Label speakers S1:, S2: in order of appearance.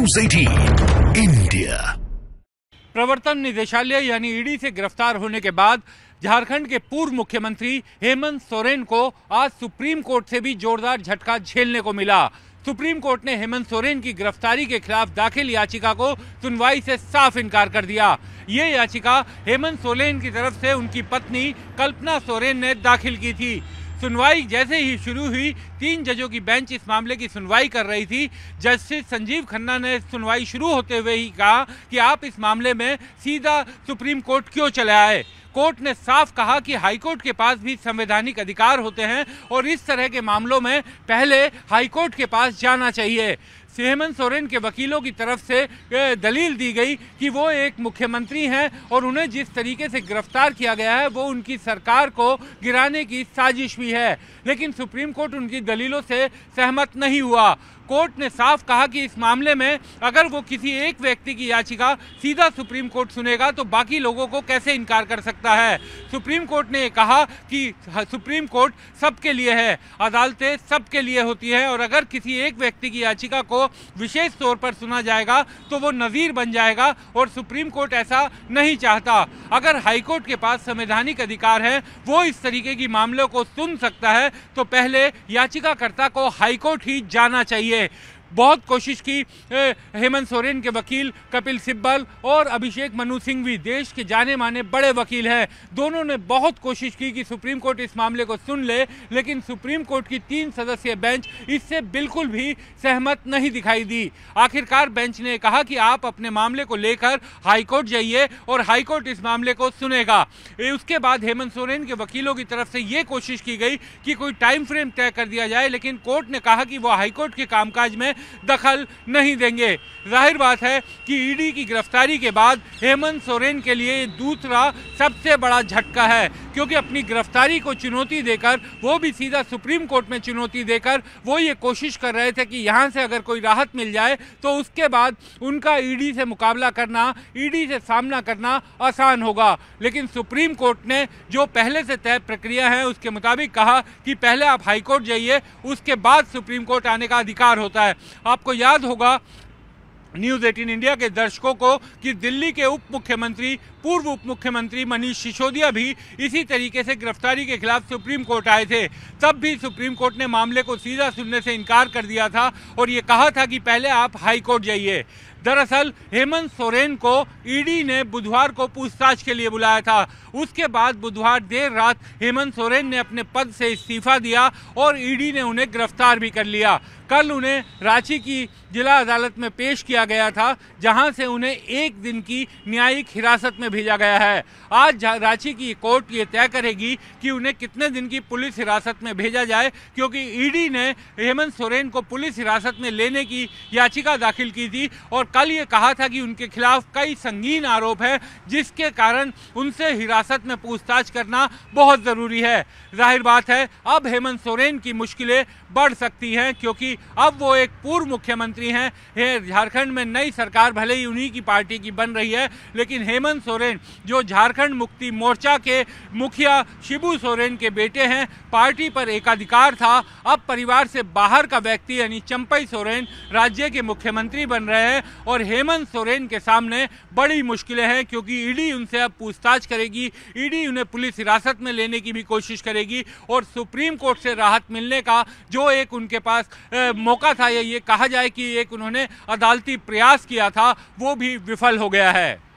S1: news 18 India प्रवर्तन निदेशालय यानी ईडी से गिरफ्तार होने के बाद झारखंड के पूर्व मुख्यमंत्री हेमंत सोरेन को आज सुप्रीम कोर्ट से भी जोरदार झटका झेलने को मिला सुप्रीम कोर्ट ने हेमंत सोरेन की गिरफ्तारी के खिलाफ दाखिल याचिका को सुनवाई से साफ इनकार कर दिया ये याचिका हेमंत सोरेन की तरफ से उनकी पत्नी कल्पना सोरेन ने दाखिल की थी सुनवाई जैसे ही शुरू हुई तीन जजों की बेंच इस मामले की सुनवाई कर रही थी जस्टिस संजीव खन्ना ने सुनवाई शुरू होते हुए ही कहा कि आप इस मामले में सीधा सुप्रीम कोर्ट क्यों चले आए कोर्ट ने साफ कहा कि हाईकोर्ट के पास भी संवैधानिक अधिकार होते हैं और इस तरह के मामलों में पहले हाईकोर्ट के पास जाना चाहिए हेमंत सोरेन के वकीलों की तरफ से दलील दी गई कि वो एक मुख्यमंत्री हैं और उन्हें जिस तरीके से गिरफ्तार किया गया है वो उनकी सरकार को गिराने की साजिश भी है लेकिन सुप्रीम कोर्ट उनकी दलीलों से सहमत नहीं हुआ कोर्ट ने साफ कहा कि इस मामले में अगर वो किसी एक व्यक्ति की याचिका सीधा सुप्रीम कोर्ट सुनेगा तो बाकी लोगों को कैसे इनकार कर सकता है सुप्रीम कोर्ट ने कहा कि सुप्रीम कोर्ट सबके लिए है अदालतें सबके लिए होती हैं और अगर किसी एक व्यक्ति की याचिका को विशेष तौर पर सुना जाएगा तो वो नज़ीर बन जाएगा और सुप्रीम कोर्ट ऐसा नहीं चाहता अगर हाईकोर्ट के पास संवैधानिक अधिकार है वो इस तरीके की मामलों को सुन सकता है तो पहले याचिकाकर्ता को हाईकोर्ट ही जाना चाहिए बहुत कोशिश की हेमंत सोरेन के वकील कपिल सिब्बल और अभिषेक मनु सिंह भी देश के जाने माने बड़े वकील हैं दोनों ने बहुत कोशिश की कि सुप्रीम कोर्ट इस मामले को सुन ले लेकिन सुप्रीम कोर्ट की तीन सदस्यीय बेंच इससे बिल्कुल भी सहमत नहीं दिखाई दी आखिरकार बेंच ने कहा कि आप अपने मामले को लेकर हाईकोर्ट जाइए और हाईकोर्ट इस मामले को सुनेगा उसके बाद हेमंत सोरेन के वकीलों की तरफ से ये कोशिश की गई कि कोई टाइम फ्रेम तय कर दिया जाए लेकिन कोर्ट ने कहा कि वह हाईकोर्ट के कामकाज में दखल नहीं देंगे जाहिर बात है कि ईडी की गिरफ्तारी के बाद हेमंत सोरेन के लिए दूसरा सबसे बड़ा झटका है क्योंकि अपनी गिरफ्तारी को चुनौती देकर वो भी सीधा सुप्रीम कोर्ट में चुनौती देकर वो ये कोशिश कर रहे थे कि यहाँ से अगर कोई राहत मिल जाए तो उसके बाद उनका ईडी से मुकाबला करना ईडी से सामना करना आसान होगा लेकिन सुप्रीम कोर्ट ने जो पहले से तय प्रक्रिया है उसके मुताबिक कहा कि पहले आप हाईकोर्ट जाइए उसके बाद सुप्रीम कोर्ट आने का अधिकार होता है आपको याद होगा न्यूज़ 18 इंडिया के दर्शकों को कि दिल्ली के उप मुख्यमंत्री पूर्व उप मुख्यमंत्री मनीष सिसोदिया भी इसी तरीके से गिरफ्तारी के खिलाफ सुप्रीम कोर्ट आए थे तब भी सुप्रीम कोर्ट ने मामले को सीधा सुनने से इनकार कर दिया था और ये कहा था कि पहले आप हाई कोर्ट जाइए दरअसल हेमंत सोरेन को ईडी ने बुधवार को पूछताछ के लिए बुलाया था उसके बाद बुधवार देर रात हेमंत सोरेन ने अपने पद से इस्तीफा दिया और ईडी ने उन्हें गिरफ्तार भी कर लिया कल उन्हें रांची की जिला अदालत में पेश किया गया था जहां से उन्हें एक दिन की न्यायिक हिरासत में भेजा गया है आज रांची की कोर्ट ये तय करेगी कि उन्हें कितने दिन की पुलिस हिरासत में भेजा जाए क्योंकि ईडी ने हेमंत सोरेन को पुलिस हिरासत में लेने की याचिका दाखिल की थी और कल ये कहा था कि उनके खिलाफ कई संगीन आरोप हैं जिसके कारण उनसे हिरासत में पूछताछ करना बहुत ज़रूरी है जाहिर बात है अब हेमंत सोरेन की मुश्किलें बढ़ सकती हैं क्योंकि अब वो एक पूर्व मुख्यमंत्री हैं झारखंड में नई सरकार भले ही उन्हीं की पार्टी की बन रही है लेकिन हेमंत सोरेन जो झारखंड मुक्ति मोर्चा के मुखिया शिबू सोरेन के बेटे हैं पार्टी पर एकाधिकार था अब परिवार से बाहर का व्यक्ति यानी चंपई सोरेन राज्य के मुख्यमंत्री बन रहे हैं और हेमंत सोरेन के सामने बड़ी मुश्किलें हैं क्योंकि ईडी उनसे अब पूछताछ करेगी ईडी उन्हें पुलिस हिरासत में लेने की भी कोशिश करेगी और सुप्रीम कोर्ट से राहत मिलने का जो एक उनके पास ए, मौका था या ये कहा जाए कि एक उन्होंने अदालती प्रयास किया था वो भी विफल हो गया है